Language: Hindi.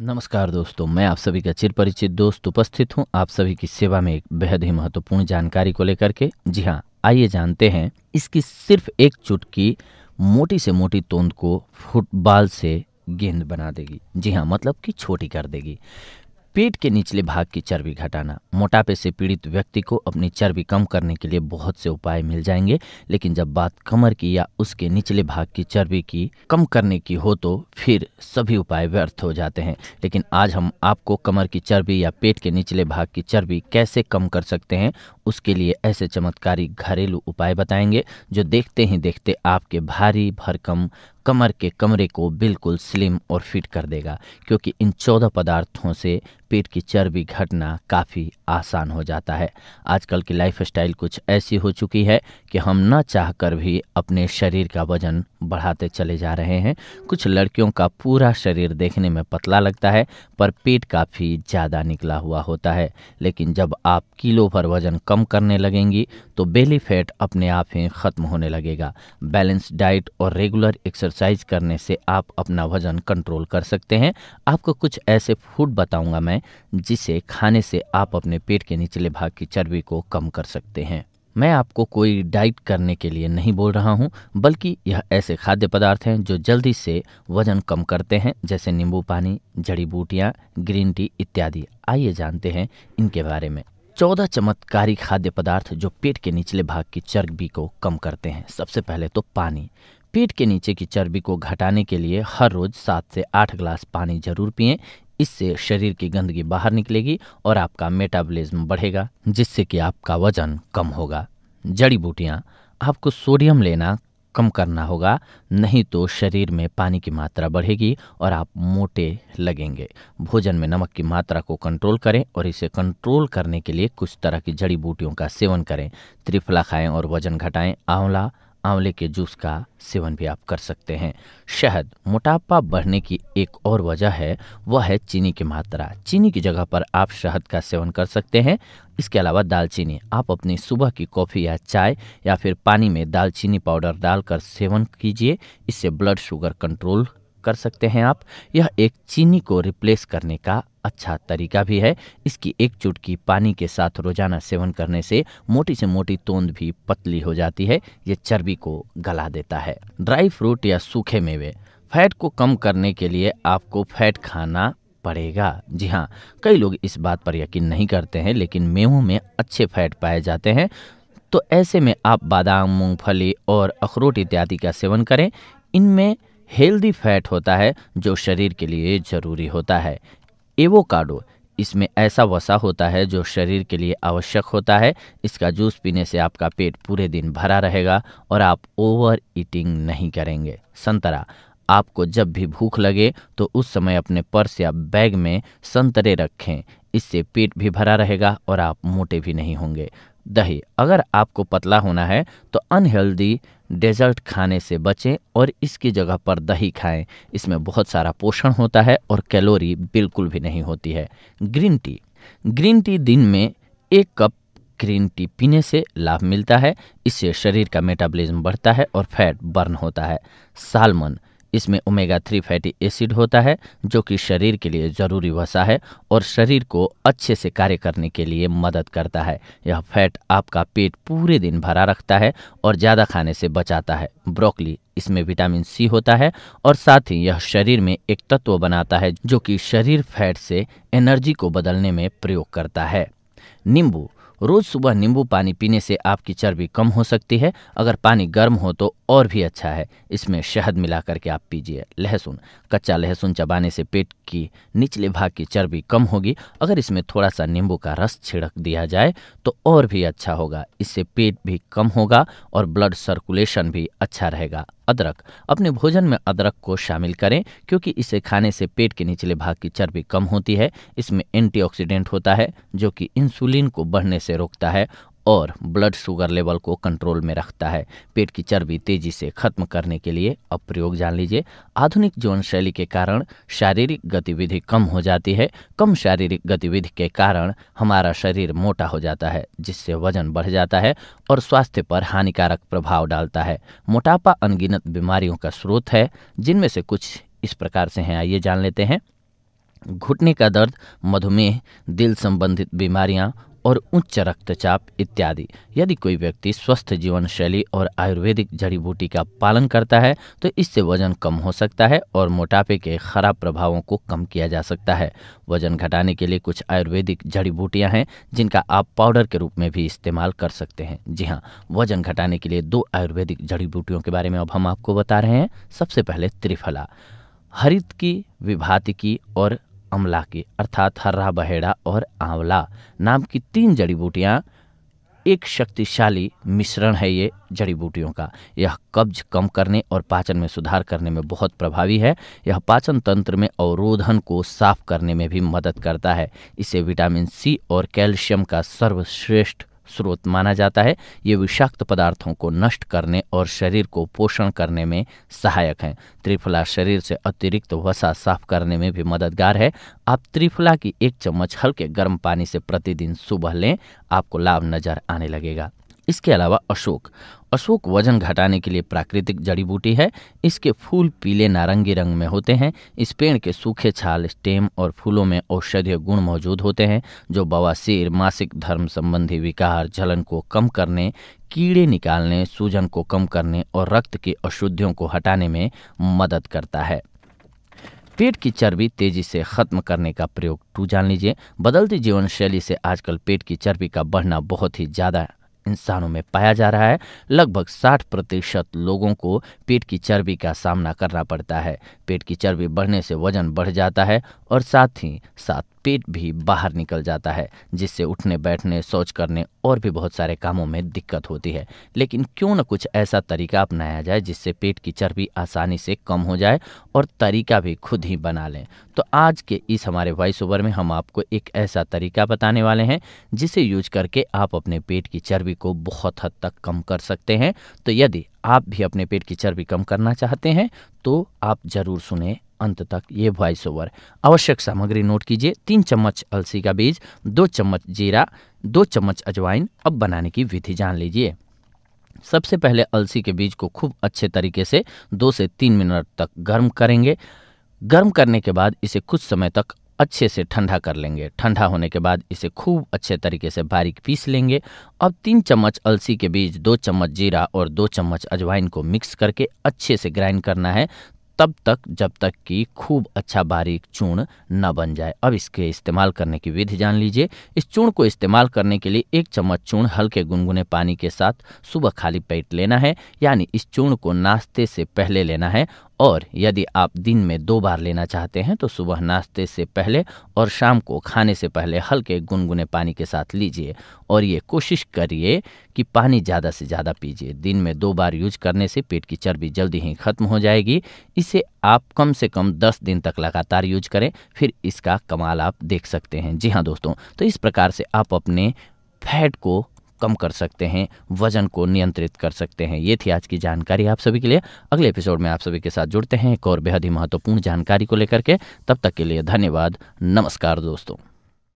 नमस्कार दोस्तों मैं आप सभी का चिर परिचित दोस्त उपस्थित हूं आप सभी की सेवा में एक बेहद ही महत्वपूर्ण जानकारी को लेकर के जी हाँ आइए जानते हैं इसकी सिर्फ एक चुटकी मोटी से मोटी तोंद को फुटबॉल से गेंद बना देगी जी हाँ मतलब कि छोटी कर देगी पेट के निचले भाग की चर्बी घटाना मोटापे से पीड़ित व्यक्ति को अपनी चर्बी कम करने के लिए बहुत से उपाय मिल जाएंगे लेकिन जब बात कमर की या उसके निचले भाग की चर्बी की कम करने की हो तो फिर सभी उपाय व्यर्थ हो जाते हैं लेकिन आज हम आपको कमर की चर्बी या पेट के निचले भाग की चर्बी कैसे कम कर सकते हैं उसके लिए ऐसे चमत्कारी घरेलू उपाय बताएंगे जो देखते ही देखते आपके भारी भरकम कमर के कमरे को बिल्कुल स्लिम और फिट कर देगा क्योंकि इन चौदह पदार्थों से पेट की चर्बी घटना काफ़ी आसान हो जाता है आजकल की लाइफ स्टाइल कुछ ऐसी हो चुकी है कि हम ना कर भी अपने शरीर का वजन बढ़ाते चले जा रहे हैं कुछ लड़कियों का पूरा शरीर देखने में पतला लगता है पर पेट काफ़ी ज़्यादा निकला हुआ होता है लेकिन जब आप किलो पर वज़न कम करने लगेंगी तो बेली फैट अपने आप ही ख़त्म होने लगेगा बैलेंस डाइट और रेगुलर एक्सरसाइज एक्सरसाइज करने से आप अपना वज़न कंट्रोल कर सकते हैं आपको कुछ ऐसे फूड बताऊंगा मैं जिसे खाने से आप अपने पेट के निचले भाग की चर्बी को कम कर सकते हैं मैं आपको कोई डाइट करने के लिए नहीं बोल रहा हूँ बल्कि यह ऐसे खाद्य पदार्थ हैं जो जल्दी से वजन कम करते हैं जैसे नींबू पानी जड़ी बूटियाँ ग्रीन टी इत्यादि आइए जानते हैं इनके बारे में चौदह चमत्कारी खाद्य पदार्थ जो पेट के निचले भाग की चर्बी को कम करते हैं सबसे पहले तो पानी पेट के नीचे की चर्बी को घटाने के लिए हर रोज सात से आठ ग्लास पानी जरूर पिए इससे शरीर की गंदगी बाहर निकलेगी और आपका मेटाबॉलिज्म बढ़ेगा जिससे कि आपका वजन कम होगा जड़ी बूटियाँ आपको सोडियम लेना कम करना होगा नहीं तो शरीर में पानी की मात्रा बढ़ेगी और आप मोटे लगेंगे भोजन में नमक की मात्रा को कंट्रोल करें और इसे कंट्रोल करने के लिए कुछ तरह की जड़ी बूटियों का सेवन करें त्रिफला खाएं और वजन घटाएं आंवला आंवले के जूस का सेवन भी आप कर सकते हैं शहद मोटापा बढ़ने की एक और वजह है वह है चीनी की मात्रा चीनी की जगह पर आप शहद का सेवन कर सकते हैं इसके अलावा दालचीनी आप अपनी सुबह की कॉफ़ी या चाय या फिर पानी में दालचीनी पाउडर डालकर सेवन कीजिए इससे ब्लड शुगर कंट्रोल कर सकते हैं आप यह एक चीनी को रिप्लेस करने का अच्छा तरीका भी है इसकी एक चुटकी पानी के साथ रोजाना सेवन करने से मोटी से मोटी तोंद भी पतली हो जाती है ये चर्बी को गला देता है ड्राई फ्रूट या सूखे मेवे फैट को कम करने के लिए आपको फैट खाना पड़ेगा जी हाँ कई लोग इस बात पर यकीन नहीं करते हैं लेकिन मेवों में अच्छे फैट पाए जाते हैं तो ऐसे में आप बादाम मूंगफली और अखरोट इत्यादि का सेवन करें इनमें हेल्दी फैट होता है जो शरीर के लिए ज़रूरी होता है एवोकाडो इसमें ऐसा वसा होता है जो शरीर के लिए आवश्यक होता है इसका जूस पीने से आपका पेट पूरे दिन भरा रहेगा और आप ओवर ईटिंग नहीं करेंगे संतरा आपको जब भी भूख लगे तो उस समय अपने पर्स या बैग में संतरे रखें इससे पेट भी भरा रहेगा और आप मोटे भी नहीं होंगे दही अगर आपको पतला होना है तो अनहेल्दी डेजर्ट खाने से बचें और इसकी जगह पर दही खाएं इसमें बहुत सारा पोषण होता है और कैलोरी बिल्कुल भी नहीं होती है ग्रीन टी ग्रीन टी दिन में एक कप ग्रीन टी पीने से लाभ मिलता है इससे शरीर का मेटाबॉलिज्म बढ़ता है और फैट बर्न होता है सालमन इसमें ओमेगा थ्री फैटी एसिड होता है जो कि शरीर के लिए ज़रूरी वसा है और शरीर को अच्छे से कार्य करने के लिए मदद करता है यह फैट आपका पेट पूरे दिन भरा रखता है और ज़्यादा खाने से बचाता है ब्रोकली इसमें विटामिन सी होता है और साथ ही यह शरीर में एक तत्व बनाता है जो कि शरीर फैट से एनर्जी को बदलने में प्रयोग करता है नींबू रोज सुबह नींबू पानी पीने से आपकी चर्बी कम हो सकती है अगर पानी गर्म हो तो और भी अच्छा है इसमें शहद मिला करके आप पीजिए लहसुन कच्चा लहसुन चबाने से पेट की निचले भाग की चर्बी कम होगी अगर इसमें थोड़ा सा नींबू का रस छिड़क दिया जाए तो और भी अच्छा होगा इससे पेट भी कम होगा और ब्लड सर्कुलेशन भी अच्छा रहेगा अदरक अपने भोजन में अदरक को शामिल करें क्योंकि इसे खाने से पेट के निचले भाग की चर्बी कम होती है इसमें एंटीऑक्सीडेंट होता है जो कि इंसुलिन को बढ़ने से रोकता है और ब्लड शुगर लेवल को कंट्रोल में रखता है पेट की चर्बी तेजी से खत्म करने के लिए अब प्रयोग जान लीजिए आधुनिक जीवन शैली के कारण शारीरिक गतिविधि कम हो जाती है कम शारीरिक गतिविधि के कारण हमारा शरीर मोटा हो जाता है जिससे वजन बढ़ जाता है और स्वास्थ्य पर हानिकारक प्रभाव डालता है मोटापा अनगिनत बीमारियों का स्रोत है जिनमें से कुछ इस प्रकार से हैं आइए जान लेते हैं घुटने का दर्द मधुमेह दिल संबंधित बीमारियां और उच्च रक्तचाप इत्यादि यदि कोई व्यक्ति स्वस्थ जीवन शैली और आयुर्वेदिक जड़ी बूटी का पालन करता है तो इससे वजन कम हो सकता है और मोटापे के खराब प्रभावों को कम किया जा सकता है वजन घटाने के लिए कुछ आयुर्वेदिक जड़ी बूटियाँ हैं जिनका आप पाउडर के रूप में भी इस्तेमाल कर सकते हैं जी हाँ वजन घटाने के लिए दो आयुर्वेदिक जड़ी बूटियों के बारे में अब हम आपको बता रहे हैं सबसे पहले त्रिफला हरित की विभाति की और अमला की अर्थात हर्रा बहेड़ा और आंवला नाम की तीन जड़ी बूटियाँ एक शक्तिशाली मिश्रण है ये जड़ी बूटियों का यह कब्ज कम करने और पाचन में सुधार करने में बहुत प्रभावी है यह पाचन तंत्र में अवरोधन को साफ करने में भी मदद करता है इसे विटामिन सी और कैल्शियम का सर्वश्रेष्ठ स्रोत माना जाता है ये विषाक्त पदार्थों को नष्ट करने और शरीर को पोषण करने में सहायक हैं त्रिफला शरीर से अतिरिक्त वसा साफ करने में भी मददगार है आप त्रिफला की एक चम्मच हल्के गर्म पानी से प्रतिदिन सुबह लें आपको लाभ नजर आने लगेगा इसके अलावा अशोक अशोक वजन घटाने के लिए प्राकृतिक जड़ी बूटी है इसके फूल पीले नारंगी रंग में होते हैं इस पेड़ के सूखे छाल स्टेम और फूलों में औषधीय गुण मौजूद होते हैं जो बवासीर मासिक धर्म संबंधी विकार जलन को कम करने कीड़े निकालने सूजन को कम करने और रक्त की अशुद्धियों को हटाने में मदद करता है पेट की चर्बी तेजी से खत्म करने का प्रयोग टू जान लीजिए बदलती जीवन शैली से आजकल पेट की चर्बी का बढ़ना बहुत ही ज़्यादा इंसानों में पाया जा रहा है लगभग 60 प्रतिशत लोगों को पेट की चर्बी का सामना करना पड़ता है पेट की चर्बी बढ़ने से वजन बढ़ जाता है और साथ ही साथ पेट भी बाहर निकल जाता है जिससे उठने बैठने शौच करने और भी बहुत सारे कामों में दिक्कत होती है लेकिन क्यों ना कुछ ऐसा तरीका अपनाया जाए जिससे पेट की चर्बी आसानी से कम हो जाए और तरीका भी खुद ही बना लें तो आज के इस हमारे वॉइस ओवर में हम आपको एक ऐसा तरीका बताने वाले हैं जिसे यूज करके आप अपने पेट की चर्बी को बहुत हद तक कम कर सकते हैं तो यदि आप भी अपने पेट की चर्बी कम करना चाहते हैं तो आप ज़रूर सुने अंत तक ये वॉइस ओवर आवश्यक सामग्री नोट कीजिए तीन चम्मच अलसी का बीज दो चम्मच जीरा दो चम्मच अजवाइन अब बनाने की विधि जान लीजिए सबसे पहले अलसी के बीज को खूब अच्छे तरीके से दो से तीन मिनट तक गर्म करेंगे गर्म करने के बाद इसे कुछ समय तक अच्छे से ठंडा कर लेंगे ठंडा होने के बाद इसे खूब अच्छे तरीके से बारीक पीस लेंगे अब तीन चम्मच अलसी के बीज दो चम्मच जीरा और दो चम्मच अजवाइन को मिक्स करके अच्छे से ग्राइंड करना है तब तक जब तक कि खूब अच्छा बारीक चूर्ण न बन जाए अब इसके इस्तेमाल करने की विधि जान लीजिए इस चूर्ण को इस्तेमाल करने के लिए एक चम्मच चूर्ण हल्के गुनगुने पानी के साथ सुबह खाली पेट लेना है यानी इस चूर्ण को नाश्ते से पहले लेना है और यदि आप दिन में दो बार लेना चाहते हैं तो सुबह नाश्ते से पहले और शाम को खाने से पहले हल्के गुनगुने पानी के साथ लीजिए और ये कोशिश करिए कि पानी ज़्यादा से ज़्यादा पीजिए दिन में दो बार यूज करने से पेट की चर्बी जल्दी ही खत्म हो जाएगी इसे आप कम से कम दस दिन तक लगातार यूज करें फिर इसका कमाल आप देख सकते हैं जी हाँ दोस्तों तो इस प्रकार से आप अपने फैट को कम कर सकते हैं वजन को नियंत्रित कर सकते हैं ये थी आज की जानकारी आप सभी के लिए अगले एपिसोड में आप सभी के साथ जुड़ते हैं एक और बेहद ही महत्वपूर्ण जानकारी को लेकर के तब तक के लिए धन्यवाद नमस्कार दोस्तों